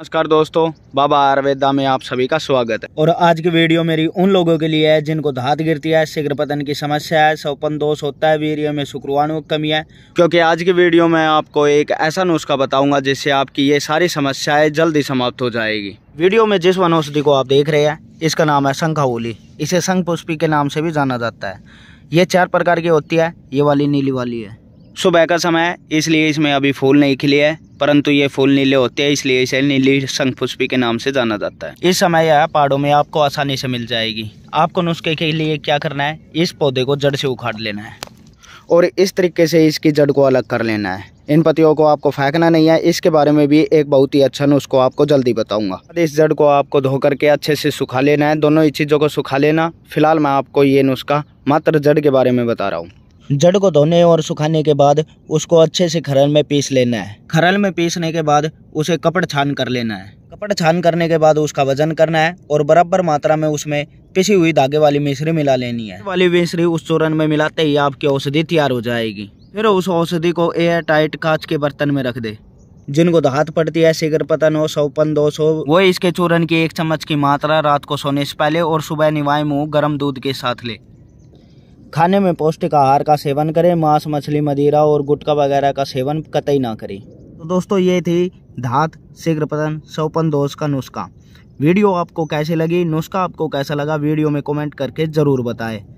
नमस्कार दोस्तों बाबा आयुर्वेदा में आप सभी का स्वागत है और आज की वीडियो मेरी उन लोगों के लिए है जिनको धात गिरती है शीघ्र पतन की समस्या है सौपन दोष होता है वीर में शुक्रवाणु की कमी है क्योंकि आज की वीडियो में आपको एक ऐसा नुस्खा बताऊंगा जिससे आपकी ये सारी समस्याएं जल्दी समाप्त हो जाएगी वीडियो में जिस वन को आप देख रहे हैं इसका नाम है शंखावली इसे शंख पुष्पी के नाम से भी जाना जाता है ये चार प्रकार की होती है ये वाली नीली वाली है सुबह का समय है इसलिए इसमें अभी फूल नहीं खिले है परंतु ये फूल नीले होते हैं इसलिए इसे नीली शंखपुष्पी के नाम से जाना जाता है इस समय यह पहाड़ों में आपको आसानी से मिल जाएगी आपको नुस्खे के लिए क्या करना है इस पौधे को जड़ से उखाड़ लेना है और इस तरीके से इसकी जड़ को अलग कर लेना है इन पतियों को आपको फेंकना नहीं है इसके बारे में भी एक बहुत ही अच्छा नुस्खा आपको जल्दी बताऊंगा इस जड़ को आपको धो करके अच्छे से सुखा लेना है दोनों ही चीज़ों को सुखा लेना फिलहाल मैं आपको ये नुस्खा मात्र जड़ के बारे में बता रहा हूँ जड़ को धोने और सुखाने के बाद उसको अच्छे से खरल में पीस लेना है खरल में पीसने के बाद उसे कपड़ छान कर लेना है कपड़ छान करने के बाद उसका वजन करना है और बराबर मात्रा में उसमें पिसी हुई धागे वाली मिश्री मिला लेनी है वाली मिश्री उस चूरन में मिलाते ही आपकी औषधि तैयार हो जाएगी फिर उस औषधि को एयर टाइट कांच के बर्तन में रख दे जिनको दहात तो पड़ती है सिगर पतन हो सौपन दो सौ वो इसके चूरन की एक चम्मच की मात्रा रात को सोने से पहले और सुबह निवाए मुँह गर्म दूध के साथ ले खाने में पौष्टिक आहार का सेवन करें मांस मछली मदिरा और गुटखा वगैरह का सेवन कतई ना करें तो दोस्तों ये थी धात शीघ्र पतन सौपन दोष का नुस्खा वीडियो आपको कैसे लगी नुस्खा आपको कैसा लगा वीडियो में कमेंट करके ज़रूर बताएं